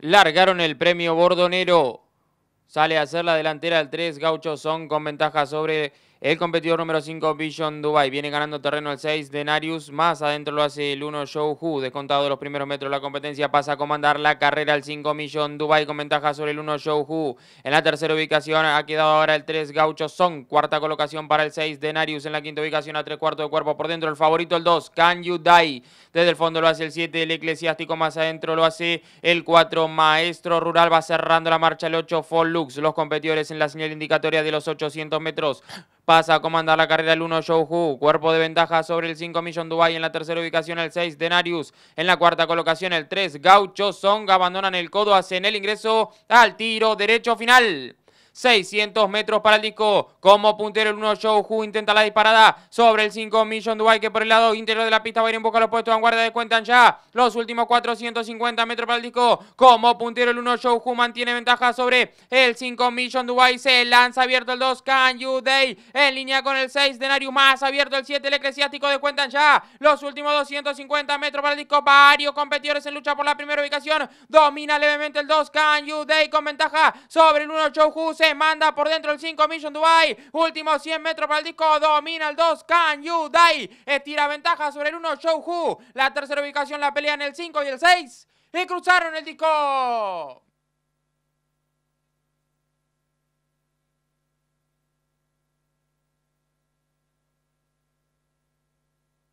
largaron el premio Bordonero Sale a hacer la delantera el 3, Gaucho Son con ventaja sobre el competidor número 5, Vision Dubai. Viene ganando terreno el 6, Denarius. Más adentro lo hace el 1, Show De Descontado de los primeros metros, la competencia pasa a comandar la carrera al 5, Vision Dubai con ventaja sobre el 1, Show En la tercera ubicación ha quedado ahora el 3, Gaucho Son. Cuarta colocación para el 6, Denarius. En la quinta ubicación a tres cuartos de cuerpo por dentro. El favorito el 2, Can You Die. Desde el fondo lo hace el 7, el eclesiástico. Más adentro lo hace el 4, Maestro Rural. Va cerrando la marcha el 8, follow los competidores en la señal indicatoria de los 800 metros. Pasa a comandar la carrera el 1 Shouhu, cuerpo de ventaja sobre el 5 Millón Dubai en la tercera ubicación el 6 Denarius, en la cuarta colocación el 3 Gaucho Song, abandonan el codo, hacen el ingreso al tiro derecho final. 600 metros para el disco. Como puntero el 1 Show intenta la disparada sobre el 5 Million Dubai que por el lado interior de la pista va a ir en boca los puestos de vanguardia de cuentan ya. Los últimos 450 metros para el disco. Como puntero el 1 Show mantiene ventaja sobre el 5 Million Dubai. Se lanza abierto el 2 Can You Day en línea con el 6 Denarius más abierto el 7 el eclesiástico de cuentan ya. Los últimos 250 metros para el disco. Varios competidores en lucha por la primera ubicación. Domina levemente el 2 Can You Day con ventaja sobre el 1 Show Se manda por dentro el 5 Mission Dubai, último 100 metros para el disco, domina el 2, Can You Die, estira ventaja sobre el 1, Show Who, la tercera ubicación la pelea en el 5 y el 6, y cruzaron el disco.